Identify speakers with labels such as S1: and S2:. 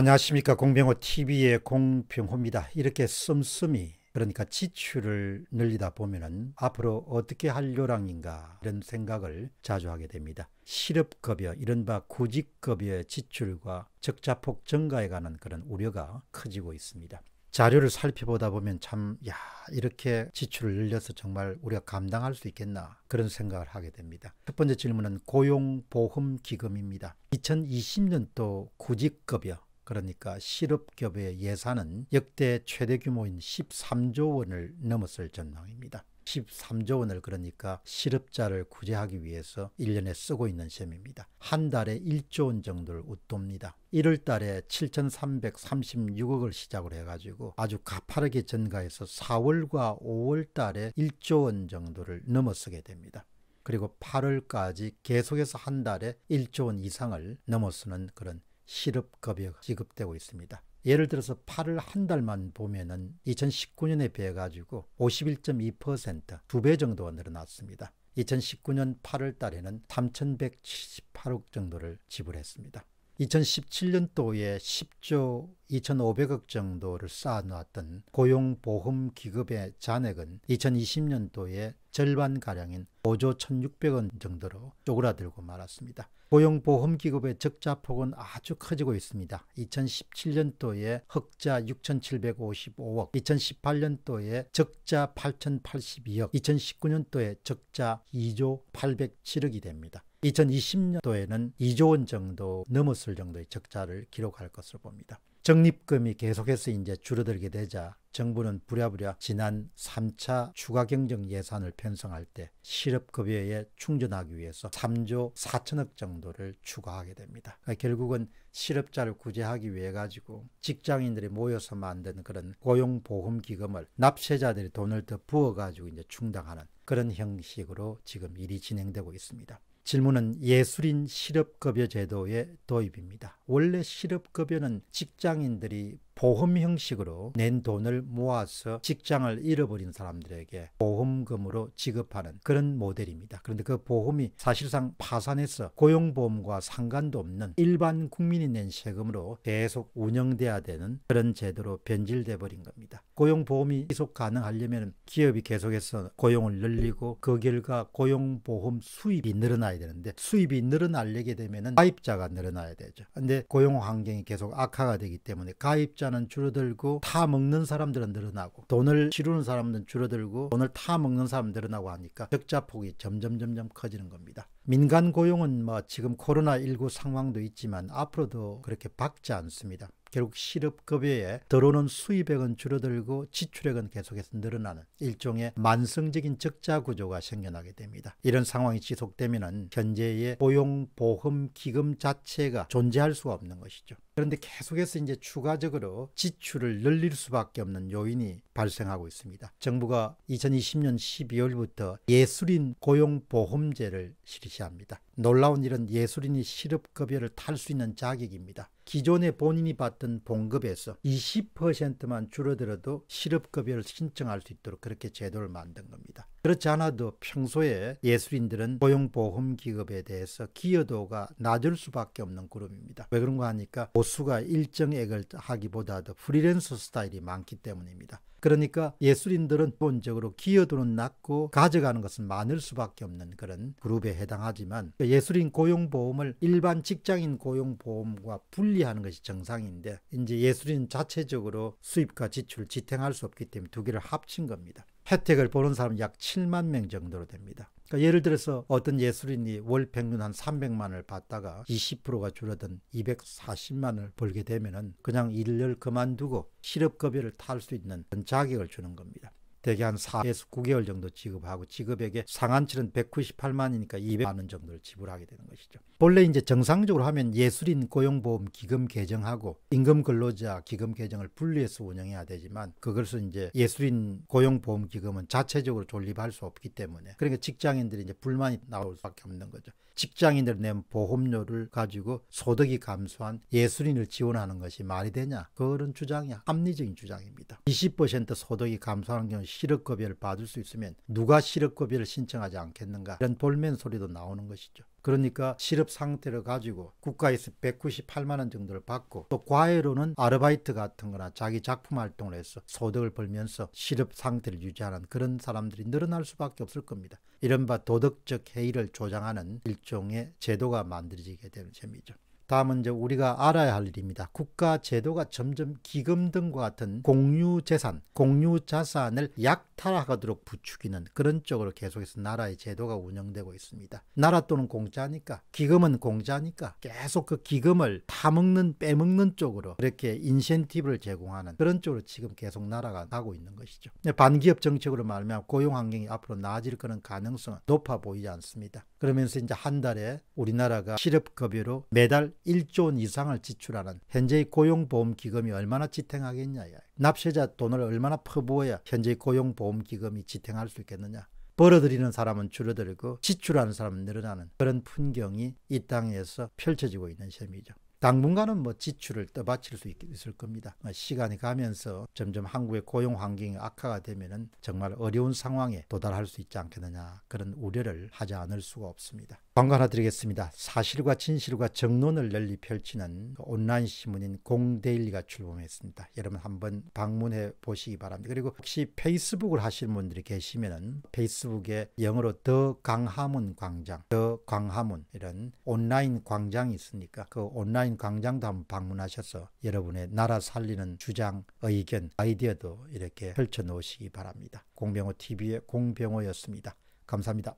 S1: 안녕하십니까 공병호 TV의 공병호입니다. 이렇게 씀씀이 그러니까 지출을 늘리다 보면은 앞으로 어떻게 할 요랑인가 이런 생각을 자주 하게 됩니다. 실업급여, 이른바 구직급여의 지출과 적자폭 증가에 관한 그런 우려가 커지고 있습니다. 자료를 살펴보다 보면 참, 야, 이렇게 지출을 늘려서 정말 우리가 감당할 수 있겠나 그런 생각을 하게 됩니다. 첫 번째 질문은 고용보험기금입니다. 2020년도 구직급여, 그러니까 실업급여 예산은 역대 최대 규모인 13조 원을 넘었을 전망입니다. 13조 원을 그러니까 실업자를 구제하기 위해서 1년에 쓰고 있는 셈입니다. 한 달에 1조 원 정도를 웃돕니다. 1월 달에 7,336억을 시작으로 해가지고 아주 가파르게 증가해서 4월과 5월 달에 1조 원 정도를 넘어서게 됩니다. 그리고 8월까지 계속해서 한 달에 1조 원 이상을 넘어서는 그런 실업급여가 지급되고 있습니다. 예를 들어서 8월 한 달만 보면은 2019년에 비해 가지고 51.2%두 배정도 늘어났습니다. 2019년 8월 달에는 3,178억 정도를 지불했습니다. 2017년도에 10조 2,500억 정도를 쌓아놨던 고용보험기급의 잔액은 2020년도에 절반가량인 5조 1,600원 정도로 쪼그라들고 말았습니다. 고용보험기금의 적자폭은 아주 커지고 있습니다. 2017년도에 흑자 6,755억, 2018년도에 적자 8,082억, 2019년도에 적자 2조 807억이 됩니다. 2020년도에는 2조 원 정도 넘었을 정도의 적자를 기록할 것으로 봅니다. 적립금이 계속해서 이제 줄어들게 되자 정부는 부랴부랴 지난 3차 추가 경정 예산을 편성할 때 실업급여에 충전하기 위해서 3조 4천억 정도를 추가하게 됩니다. 그러니까 결국은 실업자를 구제하기 위해 가지고 직장인들이 모여서 만든 그런 고용보험기금을 납세자들이 돈을 더 부어가지고 이제 충당하는 그런 형식으로 지금 일이 진행되고 있습니다. 질문은 예술인 실업급여 제도의 도입입니다. 원래 실업급여는 직장인들이 보험 형식으로 낸 돈을 모아서 직장을 잃어버린 사람들에게 보험금으로 지급하는 그런 모델입니다. 그런데 그 보험이 사실상 파산해서 고용보험과 상관도 없는 일반 국민이 낸 세금으로 계속 운영돼야 되는 그런 제도로 변질돼 버린 겁니다. 고용보험이 계속 가능하려면 기업이 계속해서 고용을 늘리고 그 결과 고용보험 수입이 늘어나야 되는데 수입이 늘어나려게 되면 가입자가 늘어나야 되죠. 근데 고용 환경이 계속 악화가 되기 때문에 가입자 소자는 줄어들고 타 먹는 사람들은 늘어나고 돈을 치르는 사람들은 줄어들고 돈을 타 먹는 사람 늘어나고 하니까 적자 폭이 점점 점점 커지는 겁니다. 민간 고용은 뭐 지금 코로나19 상황도 있지만 앞으로도 그렇게 박지 않습니다. 결국 실업급여에 들어오는 수입액은 줄어들고 지출액은 계속해서 늘어나는 일종의 만성적인 적자 구조가 생겨나게 됩니다. 이런 상황이 지속되면 현재의 고용보험기금 자체가 존재할 수가 없는 것이죠. 그런데 계속해서 이제 추가적으로 지출을 늘릴 수밖에 없는 요인이 발생하고 있습니다. 정부가 2020년 12월부터 예술인 고용보험제를 실시합니다. 놀라운 일은 예술인이 실업급여를 탈 수 있는 자격입니다. 기존에 본인이 받던 봉급에서 20%만 줄어들어도 실업급여를 신청할 수 있도록 그렇게 제도를 만든 겁니다. 그렇지 않아도 평소에 예술인들은 고용보험 기업에 대해서 기여도가 낮을 수밖에 없는 그룹입니다. 왜 그런가 하니까 보수가 일정액을 하기보다도 프리랜서 스타일이 많기 때문입니다. 그러니까 예술인들은 본적으로 기여도는 낮고 가져가는 것은 많을 수밖에 없는 그런 그룹에 해당하지만 그 예술인 고용보험을 일반 직장인 고용보험과 분리하는 것이 정상인데 이제 예술인 자체적으로 수입과 지출 을 지탱할 수 없기 때문에 두 개를 합친 겁니다. 혜택을 보는 사람 은약 7만 명 정도로 됩니다. 그러니까 예를 들어서 어떤 예술인이 월 평균 한 300만을 받다가 20%가 줄어든 240만을 벌게 되면은 그냥 일을 그만두고 실업급여를 탈 수 있는 자격을 주는 겁니다. 대개 한 4에서 9개월 정도 지급하고 지급액의 상한치는 198만이니까 200만 원 정도를 지불하게 되는 것이죠. 본래 이제 정상적으로 하면 예술인 고용보험 기금 개정하고 임금 근로자 기금 개정을 분리해서 운영해야 되지만 그것을 이제 예술인 고용보험 기금은 자체적으로 존립할 수 없기 때문에 그러니까 직장인들이 이제 불만이 나올 수밖에 없는 거죠. 직장인들 낸 보험료를 가지고 소득이 감소한 예술인을 지원하는 것이 말이 되냐 그런 주장이 합리적인 주장입니다. 20% 소득이 감소하는 경우 실업급여를 받을 수 있으면 누가 실업급여를 신청하지 않겠는가 이런 볼멘 소리도 나오는 것이죠. 그러니까 실업 상태를 가지고 국가에서 198만 원 정도를 받고 또 과외로는 아르바이트 같은 거나 자기 작품 활동을 해서 소득을 벌면서 실업 상태를 유지하는 그런 사람들이 늘어날 수밖에 없을 겁니다. 이른바 도덕적 해이를 조장하는 일종의 제도가 만들어지게 되는 셈이죠. 다음은 이제 우리가 알아야 할 일입니다. 국가 제도가 점점 기금 등과 같은 공유 재산, 공유 자산을 약탈하도록 부추기는 그런 쪽으로 계속해서 나라의 제도가 운영되고 있습니다. 나라 또는 공짜니까, 기금은 공짜니까 계속 그 기금을 타먹는, 빼먹는 쪽으로 그렇게 인센티브를 제공하는 그런 쪽으로 지금 계속 나라가 가고 있는 것이죠. 네, 반기업 정책으로 말하면 고용 환경이 앞으로 나아질 그런 가능성은 높아 보이지 않습니다. 그러면서 이제 한 달에 우리나라가 실업급여로 매달 1조 원 이상을 지출하는 현재의 고용보험기금이 얼마나 지탱하겠냐. 야 납세자 돈을 얼마나 퍼부어야 현재의 고용보험기금이 지탱할 수 있겠느냐. 벌어들이는 사람은 줄어들고 지출하는 사람은 늘어나는 그런 풍경이 이 땅에서 펼쳐지고 있는 셈이죠. 당분간은 뭐 지출을 떠받칠 수 있을 겁니다. 어, 시간이 가면서 점점 한국의 고용 환경이 악화가 되면은 정말 어려운 상황에 도달할 수 있지 않겠느냐 그런 우려를 하지 않을 수가 없습니다. 반고하 드리겠습니다. 사실과 진실과 정론을 널리 펼치는 온라인 신문인 공데일리가 출범했습니다. 여러분 한번 방문해 보시기 바랍니다. 그리고 혹시 페이스북을 하시는 분들이 계시면은 페이스북에 영어로 더 강하문 광장, 더 강하문 이런 온라인 광장이 있으니까 그 온라인 광장도 한번 방문하셔서 여러분의 나라 살리는 주장, 의견, 아이디어도 이렇게 펼쳐 놓으시기 바랍니다. 공병호 TV의 공병호였습니다. 감사합니다.